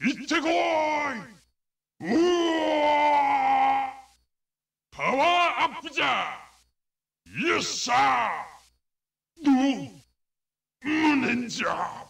行ってこいうわパワーアップじゃよっしゃの無念じゃ